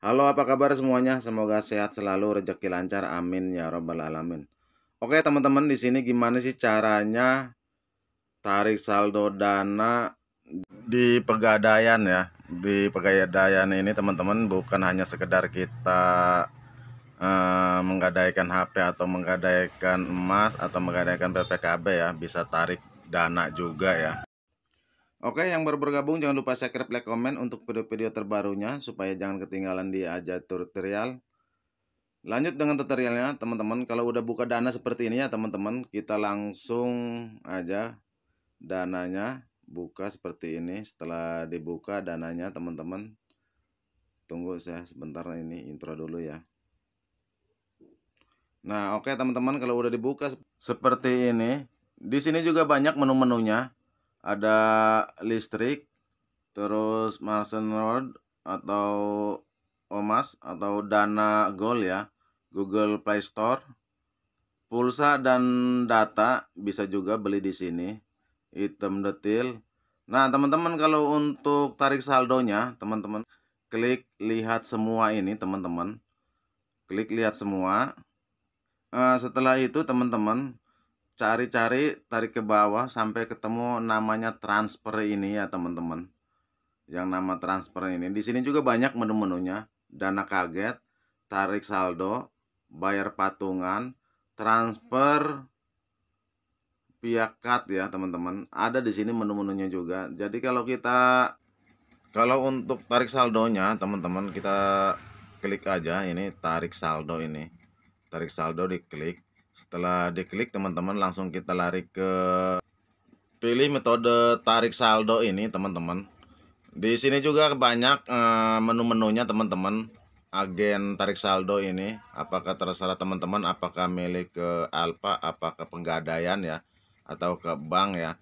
Halo, apa kabar semuanya? Semoga sehat selalu, rezeki lancar, amin ya robbal alamin. Oke teman-teman, di sini gimana sih caranya tarik saldo dana di pegadaian ya? Di pegadaian ini teman-teman bukan hanya sekedar kita eh, menggadaikan HP atau menggadaikan emas atau menggadaikan PPKB ya, bisa tarik dana juga ya. Oke, yang baru bergabung jangan lupa subscribe, like, komen untuk video-video terbarunya supaya jangan ketinggalan di aja tutorial. Lanjut dengan tutorialnya, teman-teman. Kalau udah buka dana seperti ini ya, teman-teman, kita langsung aja dananya buka seperti ini. Setelah dibuka dananya, teman-teman. Tunggu saya sebentar ini intro dulu ya. Nah, oke teman-teman, kalau udah dibuka seperti ini. Di sini juga banyak menu-menunya ada listrik terus Marsen Road atau Omas atau Dana Gold ya Google Play Store pulsa dan data bisa juga beli di sini item detail nah teman-teman kalau untuk tarik saldonya teman-teman klik lihat semua ini teman-teman klik lihat semua nah, setelah itu teman-teman cari-cari tarik ke bawah sampai ketemu namanya transfer ini ya teman-teman yang nama transfer ini di sini juga banyak menu-menunya dana kaget tarik saldo bayar patungan transfer via card ya teman-teman ada di sini menu-menunya juga jadi kalau kita kalau untuk tarik saldonya teman-teman kita klik aja ini tarik saldo ini tarik saldo diklik setelah diklik teman-teman langsung kita lari ke pilih metode tarik saldo ini teman-teman. Di sini juga banyak eh, menu-menunya teman-teman. Agen tarik saldo ini apakah terserah teman-teman apakah milik ke Alfa apakah penggadaian ya atau ke bank ya.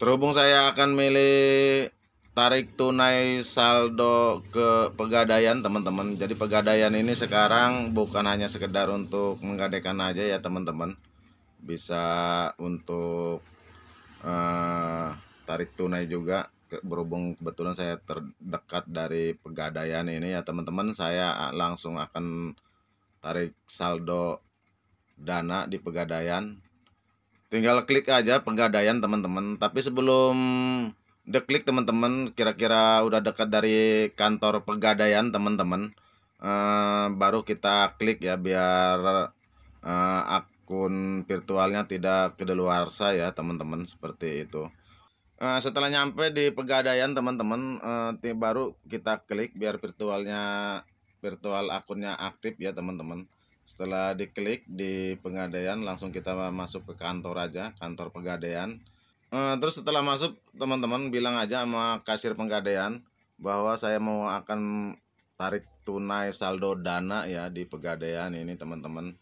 Terhubung saya akan milih tarik tunai saldo ke pegadaian teman-teman jadi pegadaian ini sekarang bukan hanya sekedar untuk menggadaikan aja ya teman-teman bisa untuk uh, tarik tunai juga berhubung kebetulan saya terdekat dari pegadaian ini ya teman-teman saya langsung akan tarik saldo dana di pegadaian tinggal klik aja pegadaian teman-teman tapi sebelum klik teman-teman, kira-kira udah dekat dari kantor pegadaian teman-teman. Uh, baru kita klik ya biar uh, akun virtualnya tidak kedeluarsa ya teman-teman seperti itu. Uh, setelah nyampe di pegadaian teman-teman uh, baru kita klik biar virtualnya virtual akunnya aktif ya teman-teman. Setelah diklik di pegadaian langsung kita masuk ke kantor aja, kantor pegadaian. Eh, terus setelah masuk teman-teman bilang aja sama kasir penggadaian bahwa saya mau akan tarik tunai saldo dana ya di pegadaian ini teman-teman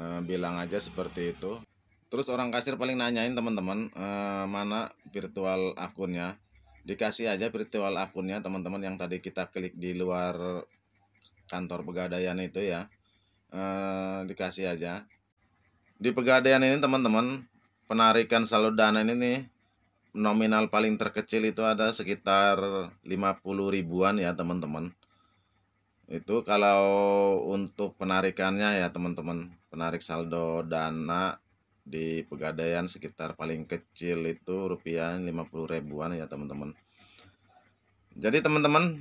eh, bilang aja seperti itu. Terus orang kasir paling nanyain teman-teman eh, mana virtual akunnya. Dikasih aja virtual akunnya teman-teman yang tadi kita klik di luar kantor pegadaian itu ya. dikasih aja. Di pegadaian ini teman-teman penarikan saldo dana ini nih nominal paling terkecil itu ada sekitar 50 ribuan ya teman-teman itu kalau untuk penarikannya ya teman-teman penarik saldo dana di pegadaian sekitar paling kecil itu rupiah 50 ribuan ya teman-teman jadi teman-teman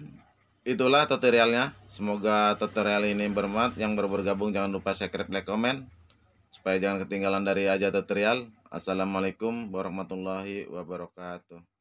itulah tutorialnya semoga tutorial ini bermanfaat yang baru bergabung jangan lupa subscribe like comment supaya jangan ketinggalan dari Aja Tutorial. Assalamualaikum warahmatullahi wabarakatuh.